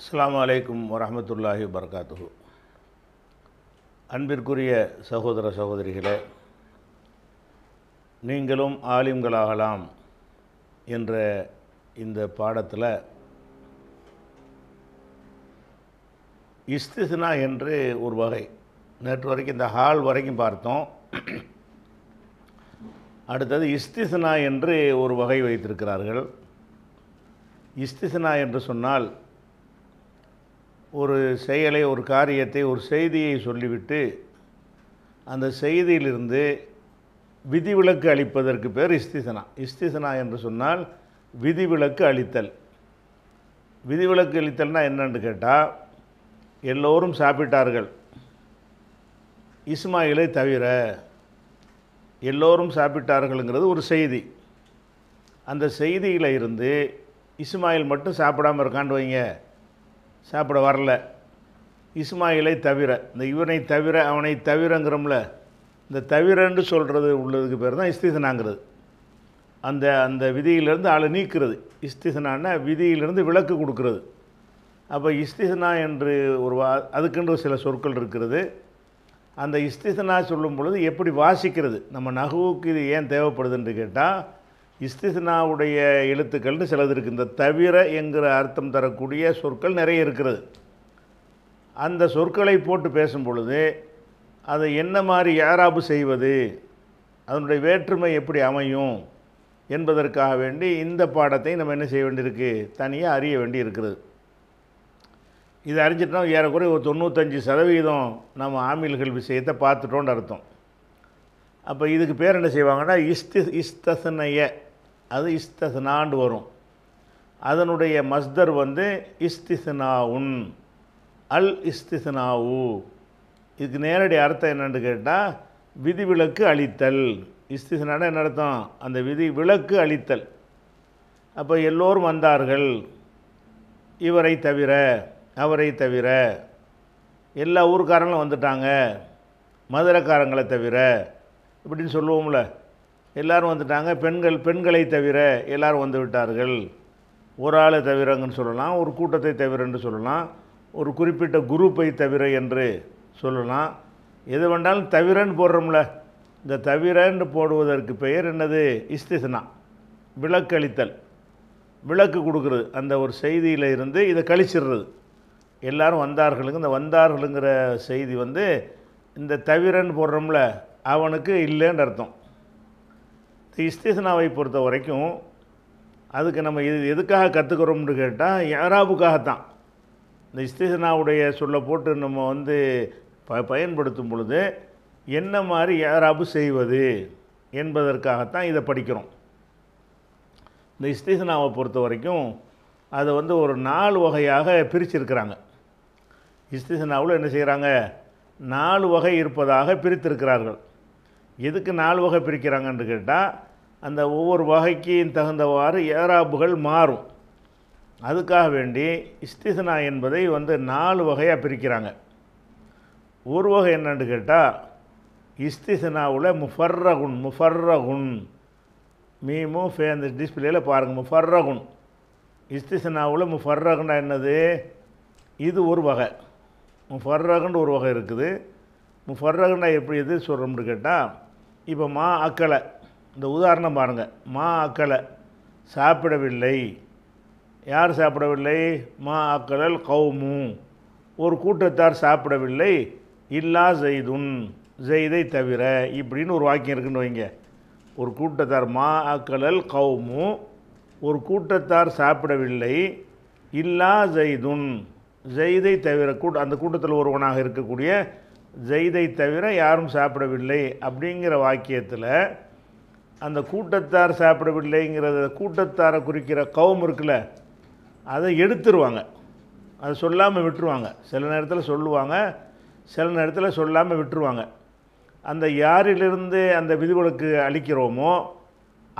அஸ்லாம் வலைக்கும் வரமத்துல்லாஹி வபர்காத்து அன்பிற்குரிய சகோதர சகோதரிகளே நீங்களும் ஆலிம்களாகலாம் என்ற இந்த பாடத்தில் இஸ்திஸ்னா என்று ஒரு வகை நேற்று வரைக்கும் இந்த ஹால் வரைக்கும் பார்த்தோம் அடுத்தது இஸ்திசனா என்று ஒரு வகை வைத்திருக்கிறார்கள் இஸ்திசனா என்று சொன்னால் ஒரு செயலை ஒரு காரியத்தை ஒரு செய்தியை சொல்லிவிட்டு அந்த செய்தியிலிருந்து விதிவிலக்கு அளிப்பதற்கு பேர் இஸ்திசனா இஸ்திசனா என்று சொன்னால் விதிவிலக்கு அளித்தல் விதிவிலக்கு அளித்தல்னால் என்னென்னு கேட்டால் எல்லோரும் சாப்பிட்டார்கள் இஸ்மாயிலை தவிர எல்லோரும் சாப்பிட்டார்கள்ங்கிறது ஒரு செய்தி அந்த செய்தியில் இருந்து இஸ்மாயில் மட்டும் சாப்பிடாமல் இருக்கான்னு வைங்க சாப்பிட வரல இஸ்மாயிலை தவிர இந்த இவனை தவிர அவனை தவிரங்கிறோம்ல இந்த தவிரன்னு சொல்கிறது உள்ளதுக்கு பேர் தான் இஸ்திசனாங்கிறது அந்த அந்த விதியிலிருந்து ஆளை நீக்கிறது இஸ்திசனான்னா விதியிலிருந்து விளக்கு கொடுக்கறது அப்போ இஸ்திசனா என்று ஒரு வா அதுக்குன்ற சில சொற்கள் இருக்கிறது அந்த இஸ்திசனா சொல்லும் பொழுது எப்படி வாசிக்கிறது நம்ம நகுவுக்கு இது ஏன் தேவைப்படுதுன்னு கேட்டால் இஸ்திசனாவுடைய எழுத்துக்கள்னு சிலது இருக்குது இந்த தவிர என்கிற அர்த்தம் தரக்கூடிய சொற்கள் நிறைய இருக்கிறது அந்த சொற்களை போட்டு பேசும் பொழுது அதை என்ன மாதிரி யாராபு செய்வது அதனுடைய வேற்றுமை எப்படி அமையும் என்பதற்காக வேண்டி இந்த பாடத்தை நம்ம என்ன செய்ய வேண்டியிருக்கு தனியாக அறிய வேண்டி இருக்கிறது இதை அறிஞ்சிட்டோம் ஏறக்குறைய ஒரு தொண்ணூத்தஞ்சு சதவீதம் நம்ம ஆமில்கள் விஷயத்தை பார்த்துட்டோன்னு அர்த்தம் அப்போ இதுக்கு பேர் என்ன செய்வாங்கன்னா இஸ்தி இஸ்தசனைய அது இஸ்தசனாண்டு வரும் அதனுடைய மஸ்தர் வந்து இஸ்திசனாவுன் அல் இஸ்திசனாவு இதுக்கு நேரடி அர்த்தம் என்னென்னு கேட்டால் விதிவிலக்கு அழித்தல் இஸ்திசனான என்ன அர்த்தம் அந்த விதி விளக்கு அழித்தல் அப்போ எல்லோரும் வந்தார்கள் இவரை தவிர அவரை தவிர எல்லா ஊர்க்காரங்களும் வந்துட்டாங்க மதுரக்காரங்களை தவிர இப்படின்னு சொல்லுவோம்ல எல்லோரும் வந்துட்டாங்க பெண்கள் பெண்களை தவிர எல்லோரும் வந்து விட்டார்கள் ஒரு ஆளை தவிரங்கன்னு சொல்லலாம் ஒரு கூட்டத்தை தவிரன்னு சொல்லலாம் ஒரு குறிப்பிட்ட குரூப்பை தவிர என்று சொல்லலாம் எது வேண்டாலும் தவிரன்னு போடுறோம்ல இந்த தவிரன்னு போடுவதற்கு பெயர் என்னது இஸ்திசனா விளக்களித்தல் விளக்கு கொடுக்குறது அந்த ஒரு செய்தியில் இருந்து இதை கழிச்சிடுறது எல்லோரும் வந்தார்களுங்க இந்த வந்தார்களுங்கிற செய்தி வந்து இந்த தவிரன்னு போடுறோம்ல அவனுக்கு இல்லைன்னு அர்த்தம் இஸ்திஸ்னாவை பொறுத்த வரைக்கும் அதுக்கு நம்ம இது எதுக்காக கற்றுக்கிறோம்னு கேட்டால் யாராவுக்காகத்தான் இந்த இஸ்திஸ்னாவுடைய சொல்ல போட்டு நம்ம வந்து ப பயன்படுத்தும் பொழுது என்ன மாதிரி யாராவது செய்வது என்பதற்காகத்தான் இதை படிக்கிறோம் இந்த இஸ்திஸ்னாவை பொறுத்த வரைக்கும் அதை வந்து ஒரு நாலு வகையாக பிரிச்சிருக்கிறாங்க இஸ்திஸ்னாவில் என்ன செய்கிறாங்க நாலு வகை இருப்பதாக பிரித்திருக்கிறார்கள் எதுக்கு நாலு வகை பிரிக்கிறாங்கன்னு கேட்டால் அந்த ஒவ்வொரு வகைக்கும் தகுந்தவாறு ஏறாப்புகள் மாறும் அதுக்காக வேண்டி இஸ்திசனா என்பதை வந்து நாலு வகையாக பிரிக்கிறாங்க ஒரு வகை என்னென்னு கேட்டால் இஸ்திசனாவில் முஃபர்ரகுன் முஃபர்ரகுன் மீமும் ஃபே அந்த டிஸ்பிளேயில் பாருங்கள் முஃபர்ரகுன் இஸ்திசனாவில் முஃபர்ரகுண்டா என்னது இது ஒரு வகை முஃபர்ரகுன்னு ஒரு வகை இருக்குது முஃபர்ரகுன்னா எப்படி எது சொல்கிறோம்னு கேட்டால் இப்போ மா அக்களை இந்த உதாரணம் பாருங்கள் மா அக்களை சாப்பிடவில்லை யார் சாப்பிடவில்லை மா அக்களல் கவுமு ஒரு கூட்டத்தார் சாப்பிடவில்லை இல்லா ஜெய்துன் ஜெய்தை தவிர இப்படின்னு ஒரு வாக்கியம் இருக்குன்னு வைங்க ஒரு கூட்டத்தார் மா அக்களல் கவுமு ஒரு கூட்டத்தார் சாப்பிடவில்லை இல்லா ஜெய்துன் ஜெய்தை தவிர கூட்ட அந்த கூட்டத்தில் ஒருவனாக இருக்கக்கூடிய ஜெய்தை தவிர யாரும் சாப்பிடவில்லை அப்படிங்கிற வாக்கியத்தில் அந்த கூட்டத்தார் சாப்பிடவில்லைங்கிறத கூட்டத்தாரை குறிக்கிற கவும் இருக்குல்ல அதை எடுத்துருவாங்க அதை சொல்லாமல் விட்டுருவாங்க சில நேரத்தில் சொல்லுவாங்க சில நேரத்தில் சொல்லாமல் விட்டுருவாங்க அந்த யாரிலிருந்து அந்த விதிவிலக்கு அளிக்கிறோமோ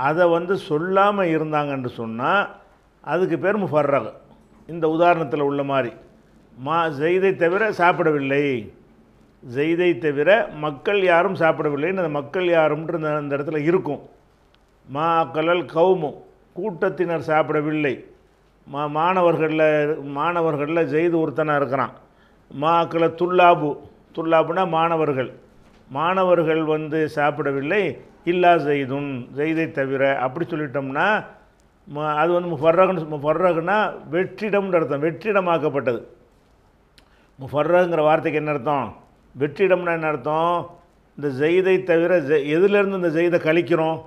அதை வந்து சொல்லாமல் இருந்தாங்கன்னு சொன்னால் அதுக்கு பேர் முஃபர்ரக் இந்த உதாரணத்தில் உள்ள மாதிரி மா செய்தை தவிர சாப்பிடவில்லை ஜெய்தை தவிர மக்கள் யாரும் சாப்பிடவில்லைன்னு அந்த மக்கள் யாரும்ன்ற அந்த இடத்துல இருக்கும் மா கலல் கவுமும் கூட்டத்தினர் சாப்பிடவில்லை மா மாணவர்களில் மாணவர்களில் ஜெய்து ஒருத்தனாக இருக்கிறான் மா கல துல்லாபு துல்லாபுனா மாணவர்கள் மாணவர்கள் வந்து சாப்பிடவில்லை இல்லா ஜெய்துன் ஜெய்தை தவிர அப்படி சொல்லிட்டோம்னா அது வந்து முஃபர்ரகன் முஃபர்ரகுனா வெற்றிடம்ன்ற அர்த்தம் வெற்றிடமாக்கப்பட்டது முஃபர்ரகுங்கிற வார்த்தைக்கு என்ன அர்த்தம் வெற்றிடம்னா என்ன அர்த்தம் இந்த ஜெய்தை தவிர எதுலேருந்து இந்த ஜெய்தை கழிக்கிறோம்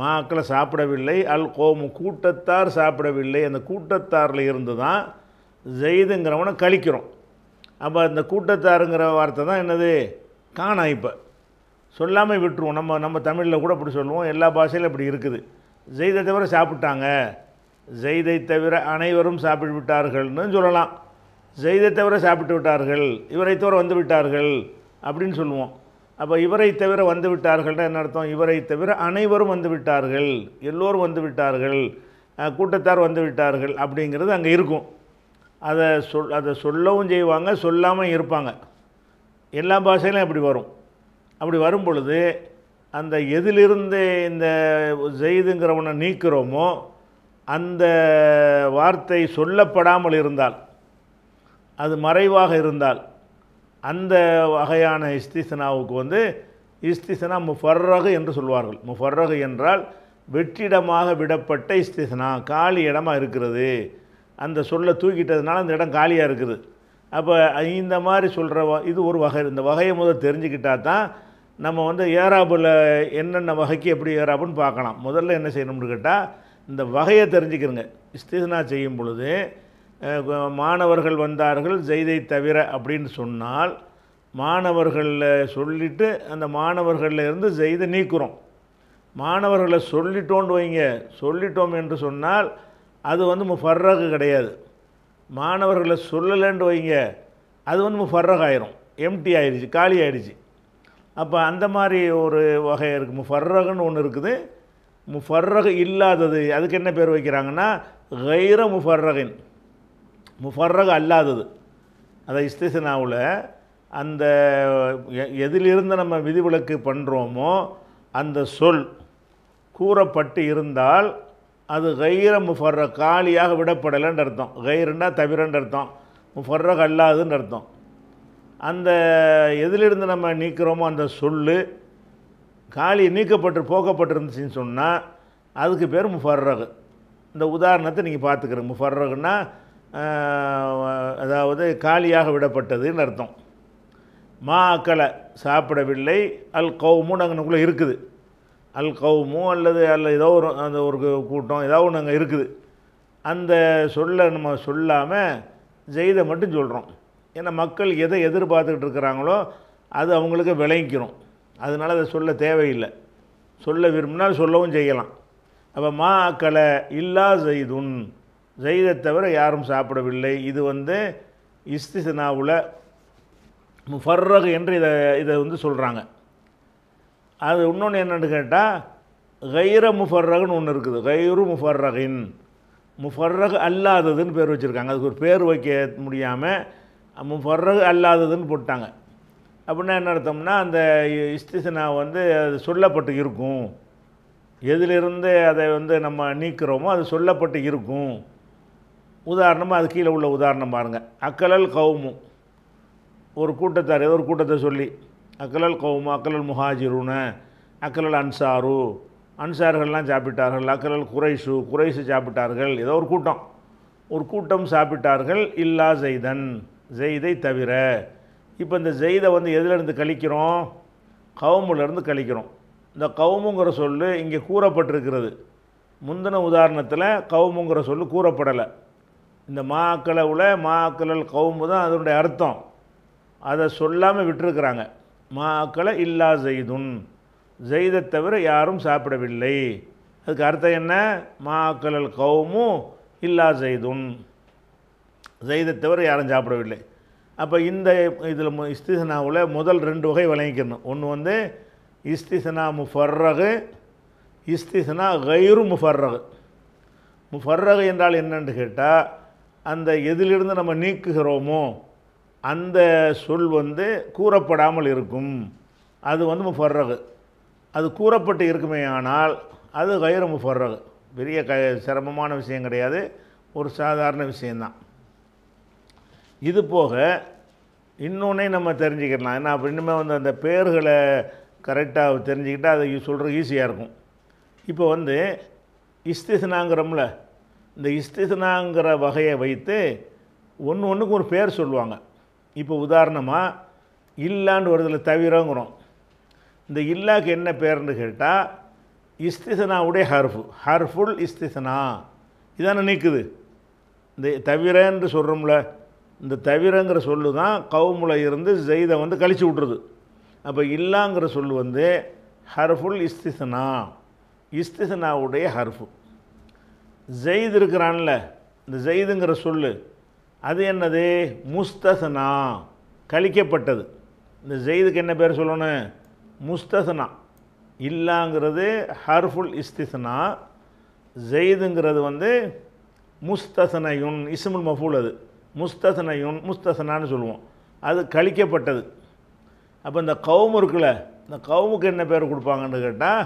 மாக்களை சாப்பிடவில்லை அல் கோமு கூட்டத்தார் சாப்பிடவில்லை அந்த கூட்டத்தாரில் இருந்து தான் ஜெய்துங்கிறவனை கழிக்கிறோம் அப்போ அந்த கூட்டத்தாருங்கிற வார்த்தை தான் என்னது காணா இப்போ சொல்லாமல் விட்டுருவோம் நம்ம நம்ம தமிழில் கூட அப்படி சொல்லுவோம் எல்லா பாஷையிலும் அப்படி இருக்குது ஜெய்தை தவிர சாப்பிட்டாங்க ஜெய்தை தவிர அனைவரும் சாப்பிட்டு விட்டார்கள்னு சொல்லலாம் ஜெயிதை தவிர சாப்பிட்டு விட்டார்கள் இவரை தவிர வந்து விட்டார்கள் அப்படின்னு சொல்லுவோம் அப்போ இவரை தவிர வந்து விட்டார்கள்னா என்ன அர்த்தம் இவரை தவிர அனைவரும் வந்து விட்டார்கள் எல்லோரும் வந்து விட்டார்கள் கூட்டத்தார் வந்து விட்டார்கள் அப்படிங்கிறது அங்கே இருக்கும் அதை சொல் அதை சொல்லவும் செய்வாங்க சொல்லாமல் இருப்பாங்க எல்லா பாஷையிலும் அப்படி வரும் அப்படி வரும் பொழுது அந்த எதிலிருந்து இந்த ஜெயிதுங்கிறவனை நீக்கிறோமோ அந்த வார்த்தை சொல்லப்படாமல் இருந்தால் அது மறைவாக இருந்தால் அந்த வகையான இஸ்திசனாவுக்கு வந்து இஸ்திசனா முஃபர்ரகு என்று சொல்வார்கள் முஃபர்ரகு என்றால் வெற்றிடமாக விடப்பட்ட இஸ்திசனா காலி இடமாக இருக்கிறது அந்த சொல்லை தூக்கிட்டதுனால அந்த இடம் காலியாக இருக்குது அப்போ இந்த மாதிரி சொல்கிற இது ஒரு வகை இந்த வகையை முதல் தெரிஞ்சுக்கிட்டா தான் நம்ம வந்து ஏறாபில் என்னென்ன வகைக்கு எப்படி ஏறாபுன்னு பார்க்கலாம் முதல்ல என்ன செய்யணும்னு கேட்டால் இந்த வகையை தெரிஞ்சுக்கிறங்க இஸ்திசனா செய்யும் பொழுது மாணவர்கள் வந்தார்கள் ஜெய்தை தவிர அப்படின்னு சொன்னால் மாணவர்களில் சொல்லிவிட்டு அந்த மாணவர்களில் இருந்து ஜெய்தை நீக்கிறோம் மாணவர்களை சொல்லிட்டோன்னு வைங்க சொல்லிட்டோம் என்று சொன்னால் அது வந்து முஃபர்ரகு கிடையாது மாணவர்களை சொல்லலைன்னு வைங்க அது வந்து முஃபர்ரக் ஆயிரும் எம்டி ஆயிடுச்சு காலி ஆயிடுச்சு அப்போ அந்த மாதிரி ஒரு வகை இருக்குது முஃபர்ரகுன்னு ஒன்று இருக்குது முஃபர்ரகு இல்லாதது அதுக்கு என்ன பேர் வைக்கிறாங்கன்னா கைர முஃபர்ரகின் முஃபர்ரக அல்லாதது அதை இஸ்திசனாவில் அந்த எதிலிருந்து நம்ம விதிவிலக்கு பண்ணுறோமோ அந்த சொல் கூறப்பட்டு இருந்தால் அது கயிற முஃபர்ர காலியாக விடப்படலைன்னு அர்த்தம் கயிறுண்டா தவிரன்ற அர்த்தம் முஃபர்ரக அல்லாதுன்னு அர்த்தம் அந்த எதிலிருந்து நம்ம நீக்கிறோமோ அந்த சொல் காலி நீக்கப்பட்டு போக்கப்பட்டிருந்துச்சின்னு சொன்னால் அதுக்கு பேர் முஃபர்ரகு இந்த உதாரணத்தை நீங்கள் பார்த்துக்கிறேன் முஃபர்ரகுன்னா அதாவது காலியாக விடப்பட்டதுன்னு அர்த்தம் மா அக்களை சாப்பிடவில்லை அல் கவுமுன்னு அங்கனுக்குள்ளே இருக்குது அல் கவுமோ அல்லது அல்ல ஏதோ ஒரு அந்த ஒரு கூட்டம் ஏதோ ஒன்று அங்கே இருக்குது அந்த சொல்ல நம்ம சொல்லாமல் செய்தை மட்டும் சொல்கிறோம் ஏன்னா மக்கள் எதை எதிர்பார்த்துக்கிட்டு இருக்கிறாங்களோ அது அவங்களுக்கு விளங்கிக்கிறோம் அதனால் அதை சொல்ல தேவையில்லை சொல்ல விரும்பினால் சொல்லவும் செய்யலாம் அப்போ மா அக்களை இல்லா செய்துன்னு ஜெயிதை தவிர யாரும் சாப்பிடவில்லை இது வந்து இஸ்திசனாவில் முஃபர்ரகு என்று இதை இதை வந்து சொல்கிறாங்க அது இன்னொன்று என்னென்னு கேட்டால் கைர முஃபர்ரகுன்னு ஒன்று இருக்குது கைரு முஃபர்ரகின் முஃபர்ரகு அல்லாததுன்னு பேர் வச்சுருக்காங்க அதுக்கு ஒரு பேர் வைக்க முடியாமல் முஃபர்ரகு அல்லாததுன்னு போட்டாங்க அப்படின்னா என்ன அர்த்தம்னா அந்த இஸ்திசனா வந்து அது சொல்லப்பட்டு இருக்கும் எதிலிருந்து அதை வந்து நம்ம நீக்கிறோமோ அது சொல்லப்பட்டு இருக்கும் உதாரணமாக அது கீழே உள்ள உதாரணம் பாருங்கள் அக்கலல் கவுமும் ஒரு கூட்டத்தார் ஏதோ ஒரு கூட்டத்தை சொல்லி அக்கலல் கவுமு அக்கலல் முஹாஜிருன அக்கலல் அன்சாரு அன்சார்கள்லாம் சாப்பிட்டார்கள் அக்கலல் குறைஷு குறைசு சாப்பிட்டார்கள் ஏதோ ஒரு கூட்டம் ஒரு கூட்டம் சாப்பிட்டார்கள் இல்லா ஜெய்தன் ஜெய்தை தவிர இப்போ இந்த ஜெய்தை வந்து எதுலேருந்து கழிக்கிறோம் கவுமுலேருந்து கழிக்கிறோம் இந்த கவுமுங்கிற சொல்லு இங்கே கூறப்பட்டிருக்கிறது முந்தின உதாரணத்தில் கவுமுங்கிற சொல்லு கூறப்படலை இந்த மாக்களவில் மாக்களல் கவுமு தான் அதனுடைய அர்த்தம் அதை சொல்லாமல் விட்டுருக்குறாங்க மாக்களை இல்லா செய்துன் ஜெய்தை தவிர யாரும் சாப்பிடவில்லை அதுக்கு அர்த்தம் என்ன மாக்களல் கவுமும் இல்லா செய்துன் ஜெய்தை தவிர யாரும் சாப்பிடவில்லை அப்போ இந்த இதில் இஸ்திசனாவில் முதல் ரெண்டு வகை விளங்கிக்கணும் ஒன்று வந்து இஸ்திசனா முஃபர்ரகு இஸ்திசனா கயிறு முஃபர்ரகு முஃபர்ரகு என்றால் என்னென்று கேட்டால் அந்த எதிலிருந்து நம்ம நீக்குகிறோமோ அந்த சொல் வந்து கூறப்படாமல் இருக்கும் அது வந்து முஃபர்றகு அது கூறப்பட்டு இருக்குமே ஆனால் அது கயிறு முஃபர்றகு பெரிய க சிரமமான விஷயம் கிடையாது ஒரு சாதாரண விஷயந்தான் இது போக இன்னொன்னே நம்ம தெரிஞ்சுக்கலாம் ஏன்னா அப்போ இன்னுமே வந்து அந்த பேர்களை கரெக்டாக தெரிஞ்சுக்கிட்டால் அதை சொல்கிறது ஈஸியாக இருக்கும் இப்போ வந்து இஸ்திஸ்னாங்கிறோம்ல இந்த இஸ்திசனாங்கிற வகையை வைத்து ஒன்று ஒன்றுக்கு ஒரு பேர் சொல்லுவாங்க இப்போ உதாரணமாக இல்லான்னு வருதில் தவிரங்கிறோம் இந்த இல்லாக்கு என்ன பேர்னு கேட்டால் இஸ்திசனாவுடைய ஹர்ஃபு ஹர்ஃபுல் இஸ்திசனா இதான நீக்குது இந்த தவிரன்னு சொல்கிறோம்ல இந்த தவிரங்கிற சொல்லு தான் கவுமுல இருந்து ஜெய்தை வந்து கழிச்சு விட்ருது அப்போ இல்லாங்கிற சொல் வந்து ஹர்ஃபுல் இஸ்திசனா இஸ்திசனாவுடைய ஹர்ஃபு ஜெயித் இருக்கிறான்ல இந்த ஜெயிதுங்கிற சொல்லு அது என்னது முஸ்தசனா கழிக்கப்பட்டது இந்த ஜெயிதுக்கு என்ன பேர் சொல்லணும் முஸ்தசனா இல்லாங்கிறது ஹர்ஃபுல் இஸ்திசனா ஜெயிதுங்கிறது வந்து முஸ்தசனையுன் இசுமுல் மஃபூல் அது முஸ்தசனையுன் முஸ்தசனான்னு சொல்லுவோம் அது கழிக்கப்பட்டது அப்போ இந்த கவுமு இருக்குல்ல இந்த கவுமுக்கு என்ன பேர் கொடுப்பாங்கன்னு கேட்டால்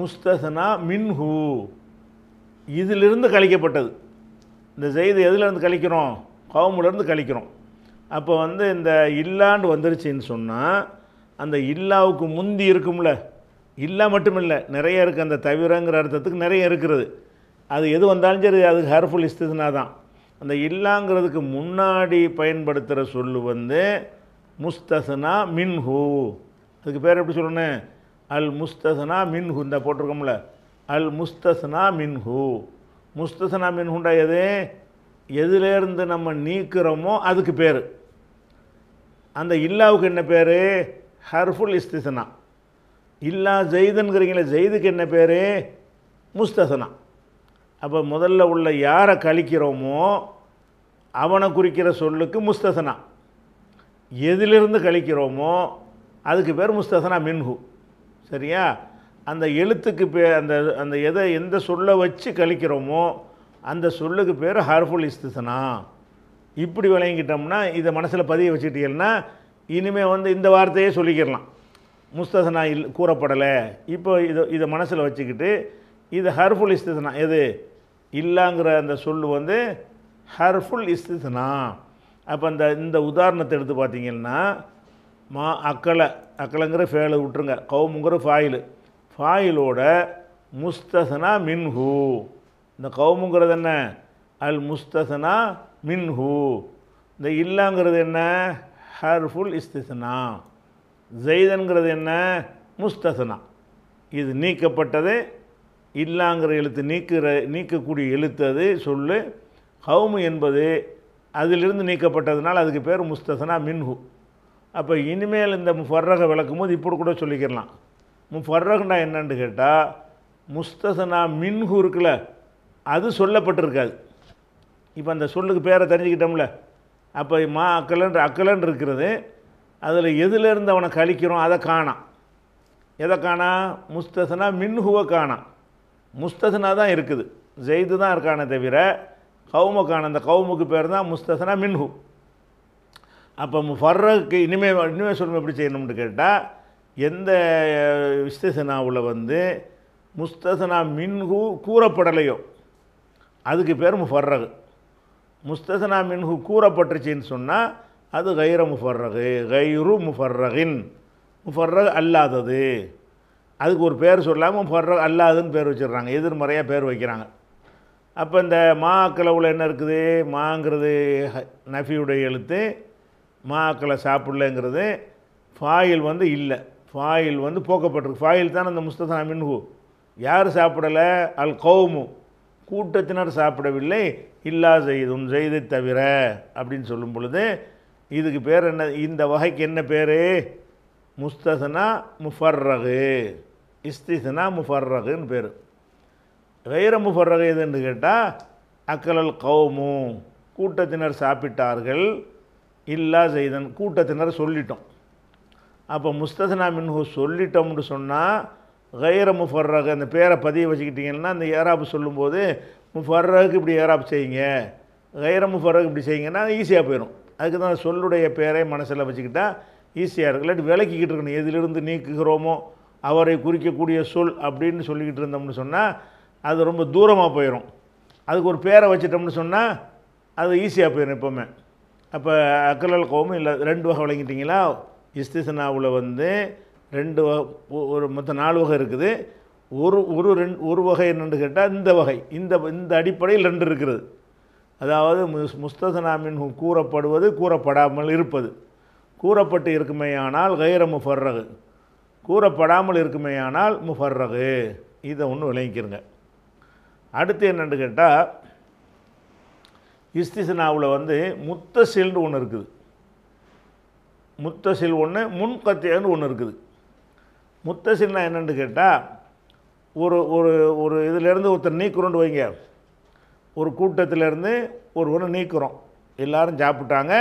முஸ்தசனா மின்ஹூ இதிலிருந்து கழிக்கப்பட்டது இந்த செய்தி எதுலேருந்து கழிக்கிறோம் கவுமுலேருந்து கழிக்கிறோம் அப்போ வந்து இந்த இல்லாண்டு வந்துருச்சுன்னு சொன்னால் அந்த இல்லாவுக்கு முந்தி இருக்கும்ல இல்லா மட்டும் இல்லை நிறைய இருக்குது அந்த தவிரங்கிற அர்த்தத்துக்கு நிறைய இருக்கிறது அது எது வந்தாலும் சரி அது ஹேர்ஃபுல் இஸ்தினா தான் அந்த இல்லாங்கிறதுக்கு முன்னாடி பயன்படுத்துகிற சொல்லு வந்து முஸ்தசனா மின்ஹூ அதுக்கு பேர் எப்படி சொல்லணும் அல் முஸ்தசனா மின்ஹூ இந்த போட்டிருக்கோம்ல அல் முஸ்தஸ்னா மின்ஹு முஸ்தஸ்னா மின்ஹுண்டா எது எதுலேருந்து நம்ம நீக்கிறோமோ அதுக்கு பேர் அந்த இல்லாவுக்கு என்ன பேர் ஹர்ஃபுல் இஸ்திசனா இல்லா ஜெய்துங்கிறீங்களே ஜெய்துக்கு என்ன பேர் முஸ்தசனா அப்போ முதல்ல உள்ள யாரை கழிக்கிறோமோ அவனை குறிக்கிற சொல்லுக்கு முஸ்தசனா எதிலிருந்து கழிக்கிறோமோ அதுக்கு பேர் முஸ்தசனா மின்ஹு சரியா அந்த எழுத்துக்கு பே அந்த அந்த எதை எந்த சொல்லை வச்சு கழிக்கிறோமோ அந்த சொல்லுக்கு பேர் ஹார்ஃபுல் இஸ்திசனா இப்படி விளங்கிட்டோம்னா இதை மனசில் பதிய வச்சுட்டீங்கன்னா இனிமேல் வந்து இந்த வார்த்தையே சொல்லிக்கிறலாம் முஸ்தசனா இல் கூறப்படலை இப்போ இதை இதை மனசில் வச்சுக்கிட்டு இது ஹர்ஃபுல் இஸ்திசனா எது இல்லாங்கிற அந்த சொல் வந்து ஹர்ஃபுல் இஸ்திசனா அப்போ அந்த இந்த உதாரணத்தை எடுத்து பார்த்தீங்கன்னா மா அக்கலை அக்கலைங்கிற ஃபேலு விட்டுருங்க கவுமுங்கிற ஃபாயிலு ஃபாயிலோட முஸ்தசனா மின்ஹு இந்த கவுமுங்கிறது என்ன அல் முஸ்தசனா மின்ஹு இந்த இல்லாங்கிறது என்ன ஹர்ஃபுல் இஸ்திசனா ஜெய்தன்கிறது என்ன முஸ்தசனா இது நீக்கப்பட்டது இல்லாங்கிற எழுத்து நீக்கிற நீக்கக்கூடிய எழுத்து அது சொல்லு கவுமு என்பது அதிலிருந்து நீக்கப்பட்டதுனால் அதுக்கு பேர் முஸ்தசனா மின்ஹு அப்போ இனிமேல் இந்த ஃபர்ரக விளக்கும் போது இப்படி கூட சொல்லிக்கிறலாம் முஃபர்ரகுண்டா என்னன்னு கேட்டால் முஸ்தசனா மின்ஹு இருக்குல்ல அது சொல்லப்பட்டிருக்காது இப்போ அந்த சொல்லுக்கு பேரை தெரிஞ்சுக்கிட்டோம்ல அப்போ மா அக்கலன்று அக்கலன்று இருக்கிறது அதில் எதுலேருந்து அவனை கழிக்கிறோம் அதை காணாம் எதை காணா முஸ்தசனா மின்ஹுவை காணாம் முஸ்தசனா தான் இருக்குது ஜெயிது தான் இருக்கானே தவிர கௌம காண அந்த கவுமுக்கு பேர் தான் முஸ்தசனா மின்ஹு அப்போ ஃபர்ரக்கு இனிமேல் இனிமேல் சொல்லும் எப்படி செய்யணும்னு கேட்டால் எந்த விஸ்தசனாவில் வந்து முஸ்தசனா மின்ஹு கூறப்படலையோ அதுக்கு பேர் முஃபர்ரகு முஸ்தசனா மின்ஹு கூறப்பட்டுச்சின்னு சொன்னால் அது கைர முஃபர்ரகு கைரு முஃபர்ரகின் முஃபர்ரகு அல்லாதது அதுக்கு ஒரு பேர் சொல்லாமல் முஃபர்ரக் அல்லாதுன்னு பேர் வச்சிடுறாங்க எதிர்மறையாக பேர் வைக்கிறாங்க அப்போ இந்த மா என்ன இருக்குது மாங்கிறது நஃபியுடைய எழுத்து மாக்களை சாப்பிட்லங்கிறது சாப்பிடலங்கிறது ஃபாயில் வந்து இல்லை ஃபாயில் வந்து போக்கப்பட்டிருக்கு ஃபாயில் தான் அந்த முஸ்தசா மின்ஹூ யார் சாப்பிடலை அல் கௌமு கூட்டத்தினர் சாப்பிடவில்லை இல்லா செய்தும் செய்து தவிர அப்படின்னு சொல்லும் பொழுது இதுக்கு பேர் என்ன இந்த வகைக்கு என்ன பேர் முஸ்தசனா முஃபர்ரகு இஸ்திசனா முஃபர்ரகுன்னு பேர் வைர முஃபர்ரகு எதுன்னு கேட்டால் அக்கலல் கௌமு கூட்டத்தினர் சாப்பிட்டார்கள் இல்லா செய்தன் கூட்டத்தினர் சொல்லிட்டோம் அப்போ முஸ்தசனா மின்ஹு சொல்லிட்டோம்னு சொன்னால் கைர முஃபர்ரக் அந்த பேரை பதிவு வச்சுக்கிட்டிங்கன்னா அந்த ஏராப் சொல்லும்போது முஃபர்ரக் இப்படி ஏராப் செய்யுங்க கைர முஃபர்ரகு இப்படி செய்யுங்கன்னா ஈஸியாக போயிடும் அதுக்கு தான் சொல்லுடைய பேரை மனசில் வச்சுக்கிட்டா ஈஸியாக இருக்கு இல்லாட்டி விலக்கிக்கிட்டு இருக்கணும் எதிலிருந்து நீக்குகிறோமோ அவரை குறிக்கக்கூடிய சொல் அப்படின்னு சொல்லிக்கிட்டு இருந்தோம்னு சொன்னால் அது ரொம்ப தூரமாக போயிடும் அதுக்கு ஒரு பேரை வச்சிட்டோம்னு சொன்னால் அது ஈஸியாக போயிடும் எப்போவுமே அப்போ அக்கலல் கோவமும் இல்லை ரெண்டு வகை விளங்கிட்டிங்களா இஸ்திசனாவில் வந்து ரெண்டு ஒரு மொத்தம் நாலு வகை இருக்குது ஒரு ஒரு ரெண்டு ஒரு வகை என்னென்னு கேட்டால் இந்த வகை இந்த இந்த அடிப்படையில் ரெண்டு இருக்கிறது அதாவது முஸ் முஸ்தசனாமின் கூறப்படுவது கூறப்படாமல் இருப்பது கூறப்பட்டு இருக்குமேயானால் கைர முஃபர்ரகு கூறப்படாமல் இருக்குமேயானால் முஃபர்ரகு இதை ஒன்று விளங்கிக்கிறங்க அடுத்து என்னென்னு கேட்டால் இஸ்திசனாவில் வந்து முத்த ஒன்று இருக்குது முத்தசில் ஒன்று முன் கத்தியான்னு ஒன்று இருக்குது முத்தசில்னா என்னென்னு கேட்டால் ஒரு ஒரு ஒரு இதிலேருந்து ஒருத்தர் நீக்கிறோன்னு வைங்க ஒரு கூட்டத்திலேருந்து ஒன்று நீக்கிறோம் எல்லோரும் சாப்பிட்டாங்க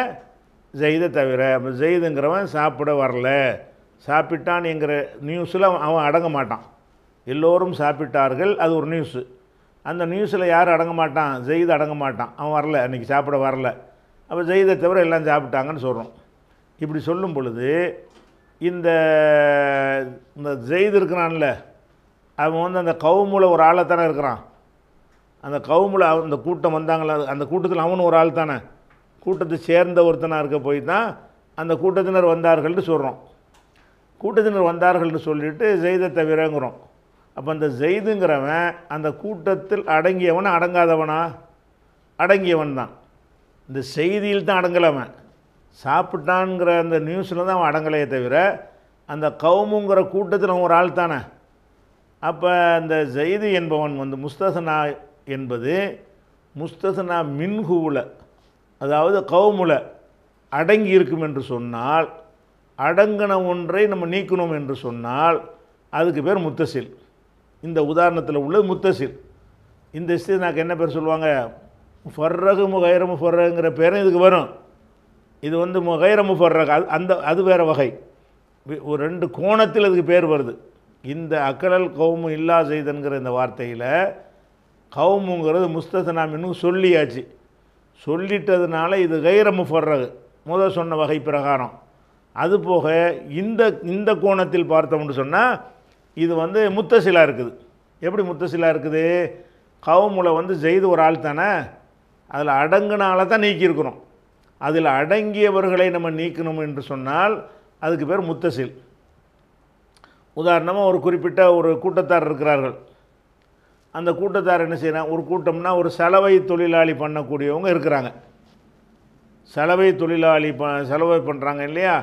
ஜெயிதை தவிர ஜெயிதுங்கிறவன் சாப்பிட வரல சாப்பிட்டான்ங்கிற நியூஸில் அவன் அடங்க மாட்டான் எல்லோரும் சாப்பிட்டார்கள் அது ஒரு நியூஸு அந்த நியூஸில் யார் அடங்க மாட்டான் ஜெயித் அடங்க மாட்டான் அவன் வரல அன்றைக்கி சாப்பிட வரல அப்போ ஜெயிதை தவிர எல்லாம் சாப்பிட்டாங்கன்னு சொல்கிறோம் இப்படி சொல்லும் பொழுது இந்த இந்த ஜெயிது இருக்கிறான்ல அவன் வந்து அந்த கவுமுல ஒரு ஆளை தானே இருக்கிறான் அந்த கவுமுல அந்த கூட்டம் வந்தாங்களா அந்த கூட்டத்தில் அவனும் ஒரு ஆள் தானே கூட்டத்தை சேர்ந்த ஒருத்தனாக இருக்க போய் தான் அந்த கூட்டத்தினர் வந்தார்கள்னு சொல்கிறோம் கூட்டத்தினர் வந்தார்கள்னு சொல்லிட்டு ஜெய்தை தவிரங்கிறோம் அப்போ அந்த ஜெய்துங்கிறவன் அந்த கூட்டத்தில் அடங்கியவன் அடங்காதவனா அடங்கியவன் தான் இந்த செய்தியில் தான் அடங்கலவன் சாப்பிட்டான்ங்கிற அந்த நியூஸில் தான் அவன் அடங்கலையே தவிர அந்த கவுமுங்கிற கூட்டத்தில் ஒரு ஆள் தானே அப்போ அந்த ஜெய்து என்பவன் வந்து முஸ்தசனா என்பது முஸ்தசனா மின்ஹூவில் அதாவது கவுமுல அடங்கி இருக்கும் என்று சொன்னால் அடங்கின ஒன்றை நம்ம நீக்கணும் என்று சொன்னால் அதுக்கு பேர் முத்தசில் இந்த உதாரணத்தில் உள்ள முத்தசில் இந்த இஸ்தினாக்கு என்ன பேர் சொல்லுவாங்க ஃபர்ரகு முகைரமு ஃபர்ரகுங்கிற பேரும் இதுக்கு வரும் இது வந்து கைர முஃபர்ரக் அது அந்த அது வேறு வகை ஒரு ரெண்டு கோணத்தில் அதுக்கு பேர் வருது இந்த அக்கலல் கவுமு இல்லா செய்தன்கிற இந்த வார்த்தையில் கவுமுங்கிறது முஸ்தசனாம் இன்னும் சொல்லியாச்சு சொல்லிட்டதுனால இது கைர முஃபர்ரகு முதல் சொன்ன வகை பிரகாரம் அதுபோக இந்த இந்த கோணத்தில் பார்த்தோம்னு சொன்னால் இது வந்து முத்தசிலாக இருக்குது எப்படி முத்தசிலாக இருக்குது கவுமுல வந்து செய்து ஒரு ஆள் தானே அதில் அடங்குனால தான் நீக்கியிருக்கிறோம் அதில் அடங்கியவர்களை நம்ம நீக்கணும் என்று சொன்னால் அதுக்கு பேர் முத்தசில் உதாரணமாக ஒரு குறிப்பிட்ட ஒரு கூட்டத்தார் இருக்கிறார்கள் அந்த கூட்டத்தார் என்ன செய்யணும் ஒரு கூட்டம்னா ஒரு செலவை தொழிலாளி பண்ணக்கூடியவங்க இருக்கிறாங்க செலவை தொழிலாளி ப செலவை பண்ணுறாங்க இல்லையா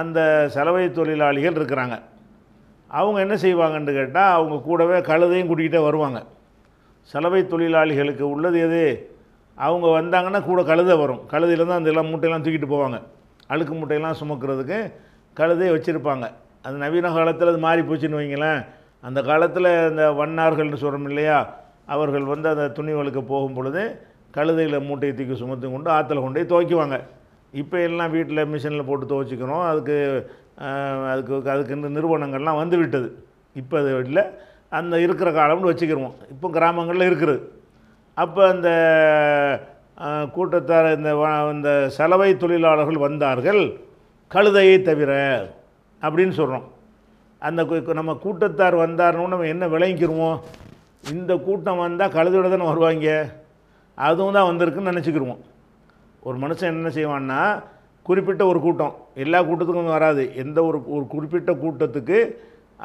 அந்த செலவை தொழிலாளிகள் இருக்கிறாங்க அவங்க என்ன செய்வாங்கன்னு கேட்டால் அவங்க கூடவே கழுதையும் கூட்டிகிட்டே வருவாங்க செலவை தொழிலாளிகளுக்கு உள்ளது எது அவங்க வந்தாங்கன்னா கூட கழுதை வரும் கழுதையில் தான் அந்த எல்லாம் மூட்டையெல்லாம் தூக்கிட்டு போவாங்க அழுக்கு மூட்டையெல்லாம் சுமக்கிறதுக்கு கழுதையை வச்சுருப்பாங்க அது நவீன காலத்தில் அது மாறி போச்சுன்னு வைங்களேன் அந்த காலத்தில் அந்த வண்ணார்கள்னு சொல்கிறோம் இல்லையா அவர்கள் வந்து அந்த துணிவலுக்கு போகும் பொழுது கழுதையில் மூட்டையை தூக்கி சுமத்து கொண்டு ஆற்றுல கொண்டு போய் துவைக்குவாங்க இப்போ எல்லாம் வீட்டில் மிஷினில் போட்டு துவைச்சிக்கிறோம் அதுக்கு அதுக்கு அதுக்கு இந்த நிறுவனங்கள்லாம் வந்து விட்டது இப்போ அது இல்லை அந்த இருக்கிற காலம்னு வச்சுக்கிறோம் இப்போ கிராமங்களில் இருக்கிறது அப்போ அந்த கூட்டத்தார் இந்த இந்த சலவை தொழிலாளர்கள் வந்தார்கள் கழுதையை தவிர அப்படின்னு சொல்கிறோம் அந்த நம்ம கூட்டத்தார் வந்தார்னு நம்ம என்ன விளங்கிக்கிருவோம் இந்த கூட்டம் வந்தால் கழுதையோட தானே வருவாங்க அதுவும் தான் வந்திருக்குன்னு நினச்சிக்கிருவோம் ஒரு மனுஷன் என்ன செய்வான்னா குறிப்பிட்ட ஒரு கூட்டம் எல்லா கூட்டத்துக்கும் வராது எந்த ஒரு ஒரு குறிப்பிட்ட கூட்டத்துக்கு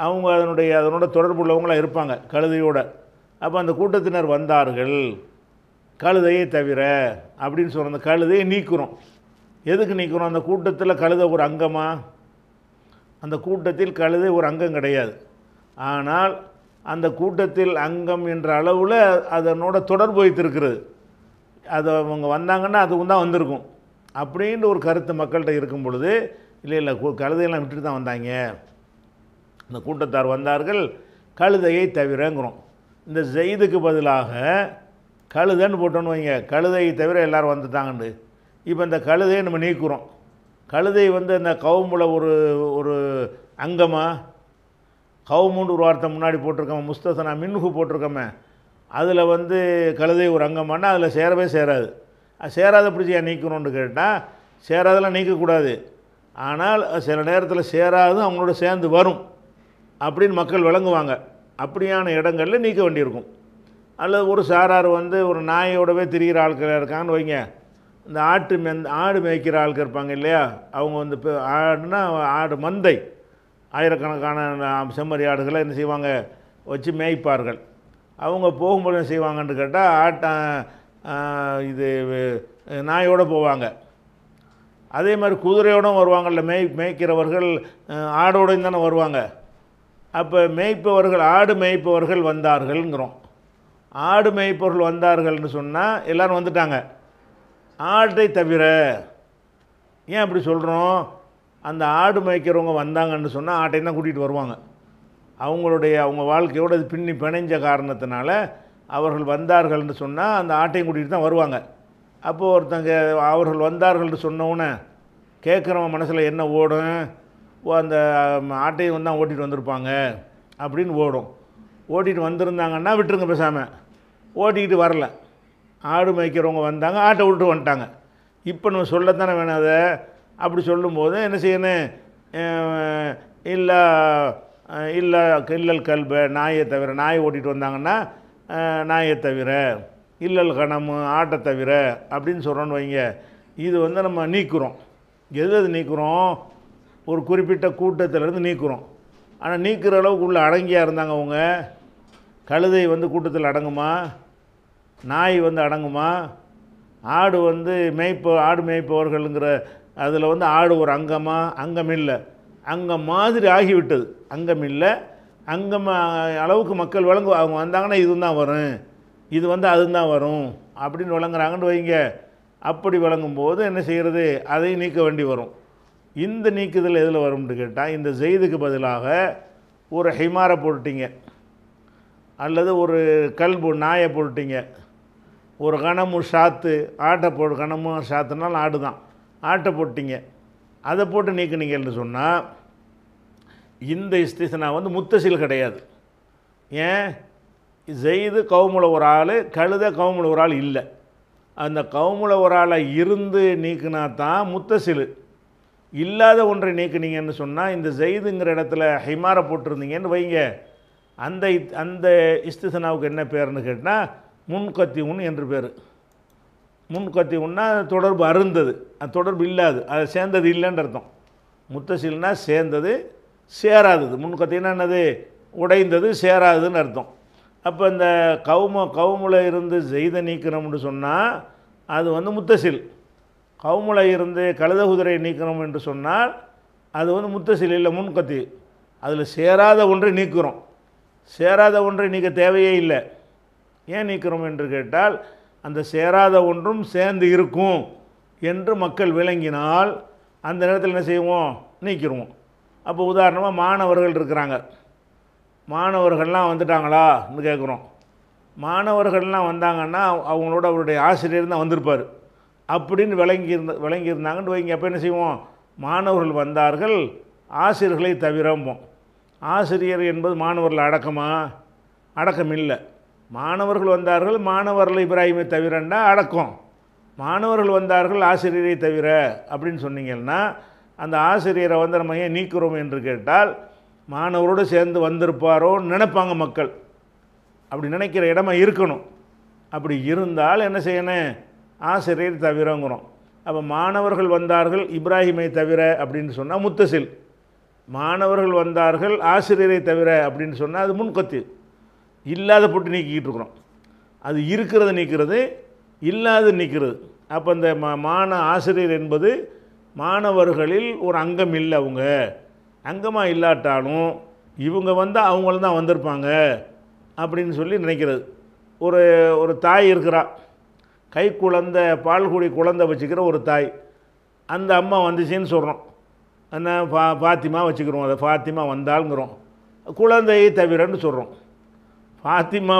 அவங்க அதனுடைய அதனோட தொடர்பு உள்ளவங்களாக இருப்பாங்க கழுதையோட அப்போ அந்த கூட்டத்தினர் வந்தார்கள் கழுதையை தவிர அப்படின்னு சொல்கிற அந்த கழுதையை நீக்கிறோம் எதுக்கு நீக்கிறோம் அந்த கூட்டத்தில் கழுதை ஒரு அங்கமாக அந்த கூட்டத்தில் கழுதை ஒரு அங்கம் கிடையாது ஆனால் அந்த கூட்டத்தில் அங்கம் என்ற அளவில் அதனோட தொடர்பு வைத்திருக்கிறது அது அவங்க வந்தாங்கன்னா அதுவும் தான் வந்திருக்கும் அப்படின்ற ஒரு கருத்து மக்கள்கிட்ட இருக்கும் பொழுது இல்லை இல்லை கழுதையெல்லாம் விட்டுட்டு தான் வந்தாங்க அந்த கூட்டத்தார் வந்தார்கள் கழுதையை தவிரங்கிறோம் இந்த ஜெயிதுக்கு பதிலாக கழுதைன்னு போட்டோன்னு வைங்க கழுதையை தவிர எல்லோரும் வந்துட்டாங்கண்டு இப்போ இந்த கழுதையை நம்ம நீக்குறோம் கழுதை வந்து அந்த கவுமுல ஒரு ஒரு அங்கமாக கவுமுன்னு ஒரு வார்த்தை முன்னாடி போட்டிருக்கோம் முஸ்தசனா மின்ஹு போட்டிருக்கோமே அதில் வந்து கழுதை ஒரு அங்கமானா அதில் சேரவே சேராது சேராத பிடிச்சி ஏன் நீக்கணும்னு கேட்டால் சேராதெல்லாம் நீக்கக்கூடாது ஆனால் சில நேரத்தில் சேராதும் அவங்களோட சேர்ந்து வரும் அப்படின்னு மக்கள் விளங்குவாங்க அப்படியான இடங்களில் நீக்க வேண்டியிருக்கும் அல்லது ஒரு சாரார் வந்து ஒரு நாயோடவே திரிகிற ஆட்கள் இருக்காங்கன்னு வைங்க இந்த ஆட்டு மெந் ஆடு மேய்க்கிற ஆளுக்கு இருப்பாங்க இல்லையா அவங்க வந்து இப்போ ஆடுனா ஆடு மந்தை ஆயிரக்கணக்கான செம்மறி ஆடுகளை என்ன செய்வாங்க வச்சு மேய்ப்பார்கள் அவங்க போகும்போது என்ன செய்வாங்கன்னு கேட்டால் ஆட்ட இது நாயோடு போவாங்க அதே மாதிரி குதிரையோடும் வருவாங்கள்ல மேய் மேய்க்கிறவர்கள் ஆடோடையும் தானே வருவாங்க அப்போ மேய்ப்பவர்கள் ஆடு மேய்ப்பவர்கள் வந்தார்கள்ங்கிறோம் ஆடு மேய்ப்பவர்கள் வந்தார்கள்னு சொன்னால் எல்லோரும் வந்துட்டாங்க ஆட்டை தவிர ஏன் அப்படி சொல்கிறோம் அந்த ஆடு மேய்க்கிறவங்க வந்தாங்கன்னு சொன்னால் ஆட்டை தான் கூட்டிகிட்டு வருவாங்க அவங்களுடைய அவங்க வாழ்க்கையோடு அது பின்னி பிணைஞ்ச காரணத்தினால அவர்கள் வந்தார்கள்னு சொன்னால் அந்த ஆட்டையும் கூட்டிகிட்டு தான் வருவாங்க அப்போது ஒருத்தங்க அவர்கள் வந்தார்கள்னு சொன்னவுடனே கேட்குறவன் மனசில் என்ன ஓடும் அந்த ஆட்டையும் வந்து தான் ஓட்டிகிட்டு வந்திருப்பாங்க அப்படின்னு ஓடும் ஓட்டிகிட்டு வந்திருந்தாங்கன்னா விட்டுருங்க பேசாமல் ஓட்டிக்கிட்டு வரல ஆடு மேய்க்கிறவங்க வந்தாங்க ஆட்டை விட்டு வந்துட்டாங்க இப்போ நம்ம சொல்லத்தானே வேணும் அதை அப்படி சொல்லும்போது என்ன செய்யணும் இல்லை இல்லை கில்லல் கல்ப நாயை தவிர நாயை ஓட்டிகிட்டு வந்தாங்கன்னா நாயை தவிர இல்லல் கணம் ஆட்டை தவிர அப்படின்னு சொல்கிறோன்னு வைங்க இது வந்து நம்ம நீக்குறோம் எது அது நீக்குறோம் ஒரு குறிப்பிட்ட கூட்டத்திலேருந்து நீக்கிறோம் ஆனால் நீக்கிற அளவுக்கு உள்ளே அடங்கியாக இருந்தாங்க அவங்க கழுதை வந்து கூட்டத்தில் அடங்குமா நாய் வந்து அடங்குமா ஆடு வந்து மேய்ப்ப ஆடு மேய்ப்பவர்கள்ங்கிற அதில் வந்து ஆடு ஒரு அங்கமாக அங்கம் இல்லை அங்கம் மாதிரி ஆகிவிட்டது அங்கம் இல்லை அங்கம் அளவுக்கு மக்கள் வழங்கு அவங்க வந்தாங்கன்னா இதுவும் தான் வரும் இது வந்து அதுதான் வரும் அப்படின்னு விளங்குறாங்கன்னு வைங்க அப்படி வழங்கும்போது என்ன செய்கிறது அதையும் நீக்க வேண்டி வரும் இந்த நீக்குதல் எதில் வரும்னு கேட்டால் இந்த ஜெய்துக்கு பதிலாக ஒரு ஹிமாரை போட்டுட்டீங்க அல்லது ஒரு கல்பு நாயை போட்டுட்டீங்க ஒரு கணமும் ஷாத்து ஆட்டை போ கணமும் ஷாத்துனாலும் ஆடு தான் ஆட்டை போட்டிங்க அதை போட்டு நீக்கினீங்கன்னு சொன்னால் இந்த இஸ்திசனா வந்து முத்தசில் கிடையாது ஏன் செய்து கவுமுல ஒரு ஆள் கழுத கவுமுல ஒரு ஆள் இல்லை அந்த கவுமுல ஒரு ஆளை இருந்து நீக்கினா தான் முத்தசிலு இல்லாத ஒன்றை நீக்கினீங்கன்னு சொன்னால் இந்த ஜெயிதுங்கிற இடத்துல ஹைமாரை போட்டிருந்தீங்கன்னு வைங்க அந்த அந்த இஸ்திசனாவுக்கு என்ன பேர்னு கேட்டால் முன்கத்தி உன் என்று பேர் முன்கத்தி உன்னா தொடர்பு அருந்தது அது தொடர்பு இல்லாது அதை சேர்ந்தது இல்லைன்ற அர்த்தம் முத்தசில்னால் சேர்ந்தது சேராதது முன்கத்தின்னா என்னது உடைந்தது சேராதுன்னு அர்த்தம் அப்போ இந்த கவும கவுமுல இருந்து செய்த நீக்கிறோம்னு சொன்னால் அது வந்து முத்தசில் கவுமுலை இருந்து கழுத குதிரை நீக்கணும் என்று சொன்னால் அது வந்து முத்தசிலையில் முன்கத்தி அதில் சேராத ஒன்றை நீக்கிறோம் சேராத ஒன்றை நீக்க தேவையே இல்லை ஏன் நீக்கிறோம் என்று கேட்டால் அந்த சேராத ஒன்றும் சேர்ந்து இருக்கும் என்று மக்கள் விளங்கினால் அந்த நேரத்தில் என்ன செய்வோம் நீக்கிடுவோம் அப்போ உதாரணமாக மாணவர்கள் இருக்கிறாங்க மாணவர்கள்லாம் வந்துட்டாங்களான்னு கேட்குறோம் மாணவர்கள்லாம் வந்தாங்கன்னா அவங்களோட அவருடைய ஆசிரியர் தான் வந்திருப்பார் அப்படின்னு விளங்கியிருந்த விளங்கியிருந்தாங்கன்னு வைங்க அப்போ என்ன செய்வோம் மாணவர்கள் வந்தார்கள் ஆசிரியர்களை தவிரம்போம் ஆசிரியர் என்பது மாணவர்கள் அடக்கமா அடக்கம் இல்லை மாணவர்கள் வந்தார்கள் மாணவர்கள் இப்ராஹிமை தவிரன்னா அடக்கம் மாணவர்கள் வந்தார்கள் ஆசிரியரை தவிர அப்படின்னு சொன்னீங்கன்னா அந்த ஆசிரியரை வந்து நம்ம ஏன் நீக்கிறோம் என்று கேட்டால் மாணவரோடு சேர்ந்து வந்திருப்பாரோன்னு நினைப்பாங்க மக்கள் அப்படி நினைக்கிற இடமா இருக்கணும் அப்படி இருந்தால் என்ன செய்யணும் ஆசிரியர் தவிரங்கிறோம் அப்போ மாணவர்கள் வந்தார்கள் இப்ராஹிமை தவிர அப்படின்னு சொன்னால் முத்தசில் மாணவர்கள் வந்தார்கள் ஆசிரியரை தவிர அப்படின்னு சொன்னால் அது முன்கொத்து இல்லாத போட்டு நீக்கிக்கிட்டு இருக்கிறோம் அது இருக்கிறத நீக்கிறது இல்லாத நிற்கிறது அப்போ இந்த மா மாண ஆசிரியர் என்பது மாணவர்களில் ஒரு அங்கம் இல்லை அவங்க அங்கமாக இல்லாட்டாலும் இவங்க வந்தால் அவங்கள தான் வந்திருப்பாங்க அப்படின்னு சொல்லி நினைக்கிறது ஒரு ஒரு தாய் இருக்கிறா கை குழந்த பால்குடி குழந்தை வச்சுக்கிற ஒரு தாய் அந்த அம்மா வந்துச்சின்னு சொல்கிறோம் அந்த ஃபா ஃபாத்திமா வச்சுக்கிறோம் அதை ஃபாத்திமா வந்தாலுங்கிறோம் குழந்தையை தவிரன்னு சொல்கிறோம்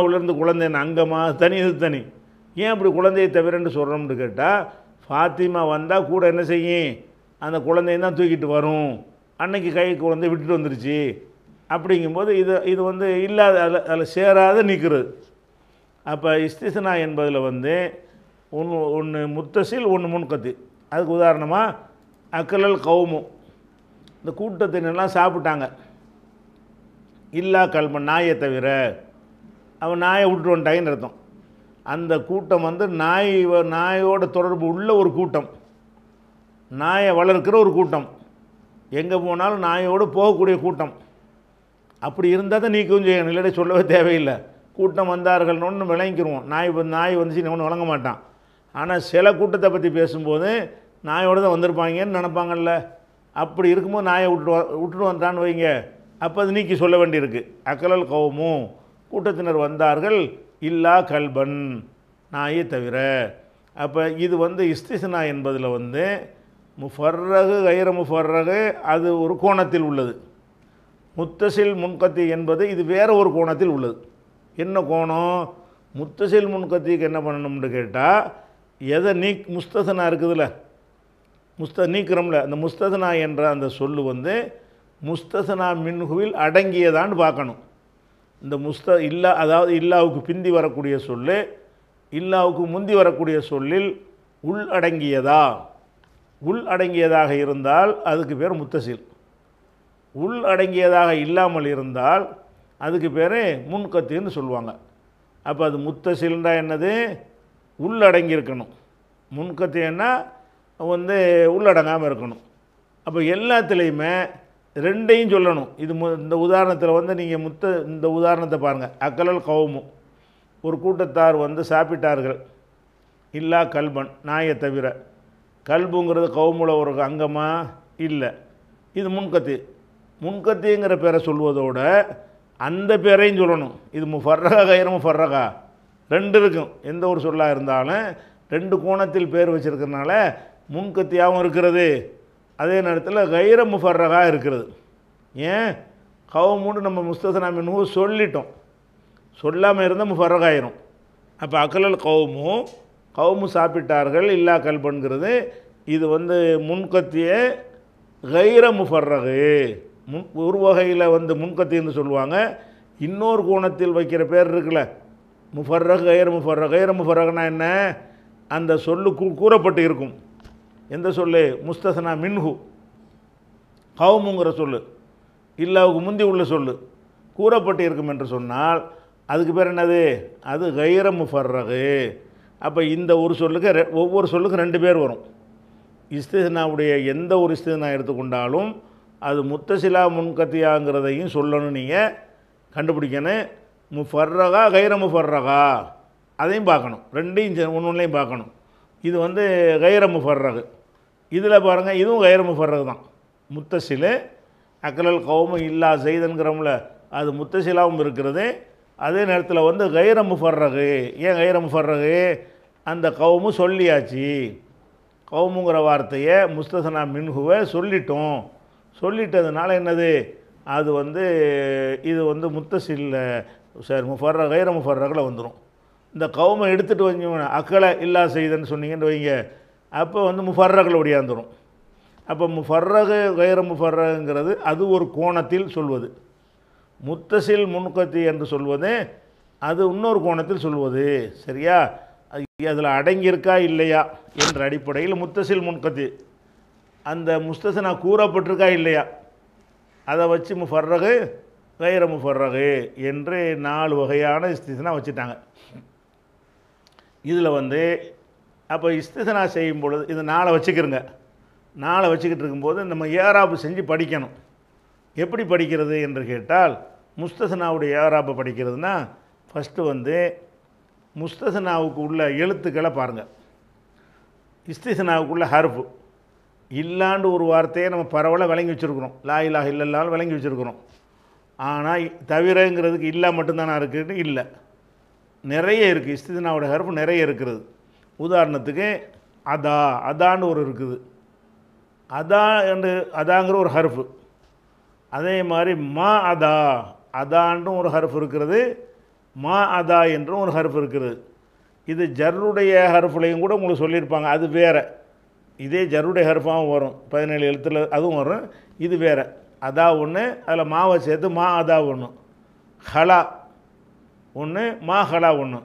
உள்ளேருந்து குழந்தைன்னு அங்கம்மா தனி இது தனி ஏன் அப்படி குழந்தையை தவிரன்னு சொல்கிறோம்னு கேட்டால் ஃபாத்திமா வந்தால் கூட என்ன செய்யும் அந்த குழந்தையும் தான் தூக்கிட்டு வரும் அன்னைக்கு கை குழந்தை விட்டுட்டு வந்துருச்சு அப்படிங்கும்போது இது இது வந்து இல்லாத அதில் அதில் சேராத நிற்கிறது அப்போ இஸ்திசனா என்பதில் வந்து ஒன்று ஒன்று முத்தசில் ஒன்று முன்கத்து அதுக்கு உதாரணமாக அக்கலல் கவுமும் இந்த கூட்டத்தினெல்லாம் சாப்பிட்டாங்க இல்லா கல்ம நாயை தவிர அவன் நாயை விட்டுட்டு வந்துட்டாங்கன்னு அர்த்தம் அந்த கூட்டம் வந்து நாய் நாயோட தொடர்பு உள்ள ஒரு கூட்டம் நாயை வளர்க்கிற ஒரு கூட்டம் எங்கே போனாலும் நாயோடு போகக்கூடிய கூட்டம் அப்படி இருந்தால் தான் கொஞ்சம் செய்யணும் இல்லாட்டி சொல்லவே தேவையில்லை கூட்டம் வந்தார்கள்னு ஒன்று விளங்கிக்கிருவோம் நாய் நாய் வந்துச்சு ஒன்று வழங்க மாட்டான் ஆனால் சில கூட்டத்தை பற்றி பேசும்போது நாயோடு தான் வந்திருப்பாங்கன்னு நினப்பாங்கல்ல அப்படி இருக்கும்போது நாயை விட்டுட்டு விட்டுட்டு வந்தான்னு வைங்க அப்போ அது நீக்கி சொல்ல வேண்டியிருக்கு அக்கலல் கோவமும் கூட்டத்தினர் வந்தார்கள் இல்லா கல்பன் நாயை தவிர அப்போ இது வந்து இஸ்திசனா என்பதில் வந்து முஃபர்ரகு கைர முஃபர்ரகு அது ஒரு கோணத்தில் உள்ளது முத்தசில் முன்கத்தி என்பது இது வேறு ஒரு கோணத்தில் உள்ளது என்ன கோணம் முத்தசில் முன்கத்திக்கு என்ன பண்ணணும்னு கேட்டால் எதை நீக் முஸ்தசனா இருக்குதுல்ல முஸ்த நீக்கிறோம்ல அந்த முஸ்தசனா என்ற அந்த சொல்லு வந்து முஸ்தசனா மின்குவில் அடங்கியதான்னு பார்க்கணும் இந்த முஸ்த இல்லா அதாவது இல்லாவுக்கு பிந்தி வரக்கூடிய சொல்லு இல்லாவுக்கு முந்தி வரக்கூடிய சொல்லில் உள் அடங்கியதா உள் அடங்கியதாக இருந்தால் அதுக்கு பேர் முத்தசில் உள் அடங்கியதாக இல்லாமல் இருந்தால் அதுக்கு பேர் முன்கத்தின்னு சொல்லுவாங்க அப்போ அது முத்தசில்ன்றா என்னது உள்ளடங்கியிருக்கணும் முன்கத்தியன்னா வந்து உள்ளடங்காமல் இருக்கணும் அப்போ எல்லாத்துலேயுமே ரெண்டையும் சொல்லணும் இது மு இந்த உதாரணத்தில் வந்து நீங்கள் முத்த இந்த உதாரணத்தை பாருங்கள் அக்கலல் கவுமும் ஒரு கூட்டத்தார் வந்து சாப்பிட்டார்கள் இல்லா கல்பன் நாயை தவிர கல்புங்கிறது கவுமுல ஒரு அங்கமாக இல்லை இது முன்கத்தி முன்கத்திங்கிற பேரை சொல்வதோடு அந்த பேரையும் சொல்லணும் இது முஃபர்ரகா கயிறு முஃபர்ரகா ரெண்டு இருக்கும் எந்த ஒரு சொல்லாக இருந்தாலும் ரெண்டு கோணத்தில் பேர் வச்சுருக்கிறனால முன்கத்தியாகவும் இருக்கிறது அதே நேரத்தில் கைர முஃபர்ரகாக இருக்கிறது ஏன் கவமுன்னு நம்ம முஸ்தசனாமி மின்ஹூ சொல்லிட்டோம் சொல்லாமல் இருந்தால் முஃபர்ரகாயிரும் அப்போ அக்கலல் கவுமு கவுமு சாப்பிட்டார்கள் இல்லா கல்பன்கிறது இது வந்து முன்கத்திய கைர முஃபர்ரகு முன் ஒரு வகையில் வந்து முன்கத்தின்னு சொல்லுவாங்க இன்னொரு கோணத்தில் வைக்கிற பேர் இருக்குல்ல முஃபர்ரக் கயர் முஃபர்ரக் கயர் முஃபர்ரக்னா என்ன அந்த கூ கூறப்பட்டு இருக்கும் எந்த சொல்லு முஸ்தசனா மின்ஹு கவுமுங்கிற சொல்லு இல்லாவுக்கு முந்தி உள்ள சொல்லு கூறப்பட்டு இருக்கும் என்று சொன்னால் அதுக்கு பேர் என்னது அது கைர முஃபர்ரகு அப்போ இந்த ஒரு சொல்லுக்கு ஒவ்வொரு சொல்லுக்கும் ரெண்டு பேர் வரும் இஸ்தினாவுடைய எந்த ஒரு இஸ்தினா எடுத்துக்கொண்டாலும் அது முத்தசிலா முன்கத்தியாங்கிறதையும் சொல்லணும் நீங்கள் கண்டுபிடிக்கணும் முஃபர்ரகா கைர முஃபர்ரகா அதையும் பார்க்கணும் ரெண்டையும் ஒன்று ஒன்றையும் பார்க்கணும் இது வந்து கைர முஃபர்ரகு இதில் பாருங்கள் இதுவும் கைர முஃபர்ரகு தான் முத்தசிலு அக்கலல் கவுமும் இல்லா செய்தன்கிறோம்ல அது முத்தசிலாவும் இருக்கிறது அதே நேரத்தில் வந்து கைர முஃபர்ரகு ஏன் கைர முஃபர்ரகு அந்த கவுமு சொல்லியாச்சு கவுமுங்கிற வார்த்தையை முஸ்தசனா மின்ஹுவை சொல்லிட்டோம் சொல்லிட்டதுனால என்னது அது வந்து இது வந்து முத்தசில்ல சார் முஃபர்ரா கைர முஃபர்ராக்கில் வந்துடும் இந்த கவுமை எடுத்துகிட்டு வந்தீங்கன்னா அக்களை இல்லா செய்தன்னு சொன்னீங்கன்னு வைங்க அப்போ வந்து முஃபர்ரகில் ஒடியாந்துடும் அப்போ முஃபர்ரக கைர முஃபர்ரங்கிறது அது ஒரு கோணத்தில் சொல்வது முத்தசில் முன்கத்தி என்று சொல்வது அது இன்னொரு கோணத்தில் சொல்வது சரியா அதில் அடங்கியிருக்கா இல்லையா என்ற அடிப்படையில் முத்தசில் முன்கத்தி அந்த முஸ்தசனா கூறப்பட்டிருக்கா இல்லையா அதை வச்சு முஃபர்ரகு கைர முஃபர்ரகு என்று நாலு வகையான இஸ்திசனா வச்சுட்டாங்க இதில் வந்து அப்போ இஸ்திசனா செய்யும் பொழுது இது நாளை வச்சுக்கிறோங்க நாளை வச்சுக்கிட்டு இருக்கும்போது நம்ம ஏராப்பு செஞ்சு படிக்கணும் எப்படி படிக்கிறது என்று கேட்டால் முஸ்தசனாவுடைய ஏராப்பை படிக்கிறதுனா ஃபஸ்ட்டு வந்து முஸ்தசனாவுக்கு உள்ள எழுத்துக்களை பாருங்கள் இஸ்திசனாவுக்குள்ள ஹர்ஃபு இல்லாண்டு ஒரு வார்த்தையை நம்ம பரவலாக விளங்கி வச்சுருக்குறோம் லா இலாக விளங்கி வச்சுருக்குறோம் ஆனால் தவிரங்கிறதுக்கு இல்லை மட்டும்தானா இருக்குன்னு இல்லை நிறைய இருக்குது இஸ்தினாவோட ஹர்ஃப் நிறைய இருக்கிறது உதாரணத்துக்கு அதா அதான்னு ஒரு இருக்குது அதா என்று அதாங்கிற ஒரு ஹர்ஃபு அதே மாதிரி மா அதா அதான்றும் ஒரு ஹர்ஃப் இருக்கிறது மா அதா என்றும் ஒரு ஹர்ஃப் இருக்கிறது இது ஜருடைய ஹர்ஃப்லையும் கூட உங்களுக்கு சொல்லியிருப்பாங்க அது வேறு இதே ஜருடைய ஹர்ஃபாகவும் வரும் பதினேழு எழுத்தில் அதுவும் வரும் இது வேறு அதா ஒன்று அதில் மாவை சேர்த்து மா அதா ஒன்று ஹலா ஒன்று மா ஹலா ஒன்று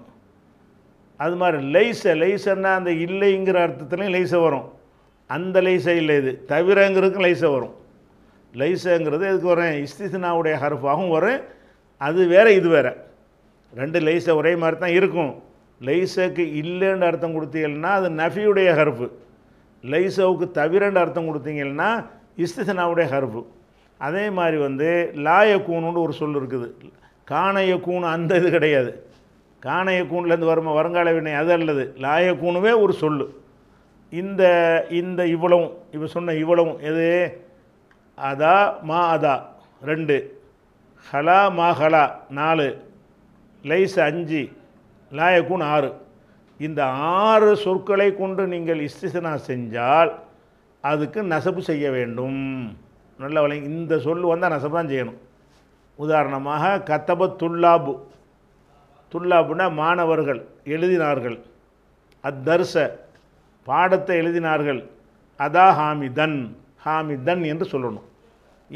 அது மாதிரி லைச லைசன்னா அந்த இல்லைங்கிற அர்த்தத்துலேயும் லைச வரும் அந்த லைச இல்லை இது தவிரங்கிறதுக்கும் லைச வரும் லைசங்கிறது இதுக்கு வரும் இஸ்திசனாவுடைய ஹர்ஃபாகவும் வரும் அது வேறு இது வேறு ரெண்டு லைச ஒரே மாதிரி தான் இருக்கும் லைசக்கு இல்லைன்னு அர்த்தம் கொடுத்தீங்கன்னா அது நஃபியுடைய ஹர்ஃபு லைசவுக்கு தவிரன்னு அர்த்தம் கொடுத்தீங்கன்னா இஸ்திசனாவுடைய ஹர்ஃபு அதே மாதிரி வந்து லாயக்கூணுன்னு ஒரு சொல் இருக்குது காணையக்கூணு அந்த இது கிடையாது காணையக்கூண்லேருந்து வரும் வருங்கால வினை அது அல்லது லாயக்கூணுவே ஒரு சொல் இந்த இந்த இவ்வளவும் இப்போ சொன்ன இவ்வளவும் எது அதா மா அதா ரெண்டு ஹலா மா ஹலா நாலு லைஸ் அஞ்சு லாயக்கூன் ஆறு இந்த ஆறு சொற்களை கொண்டு நீங்கள் இஸ்திசனா செஞ்சால் அதுக்கு நசப்பு செய்ய வேண்டும் நல்ல வழங்கி இந்த சொல் வந்தால் நசம் தான் செய்யணும் உதாரணமாக கத்தப துல்லாபு துல்லாபுனா மாணவர்கள் எழுதினார்கள் அத்தர்ச பாடத்தை எழுதினார்கள் அதா ஹாமிதன் ஹாமிதன் என்று சொல்லணும்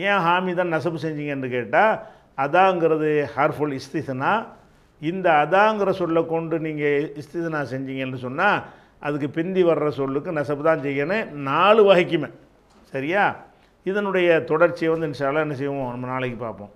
ஏன் ஹாமிதன் நசப்பு செஞ்சீங்கன்னு கேட்டால் அதாங்கிறது ஹார்ஃபுல் இஸ்திசனா இந்த அதாங்கிற சொல்லை கொண்டு நீங்கள் இஸ்திசனா செஞ்சீங்கன்னு சொன்னால் அதுக்கு பிந்தி வர்ற சொல்லுக்கு நசப்பு தான் செய்யணும் நாலு வகைக்குமே சரியா இதனுடைய தொடர்ச்சியை வந்து இன்ஷால்லாம் என்ன செய்வோம் நம்ம நாளைக்கு பார்ப்போம்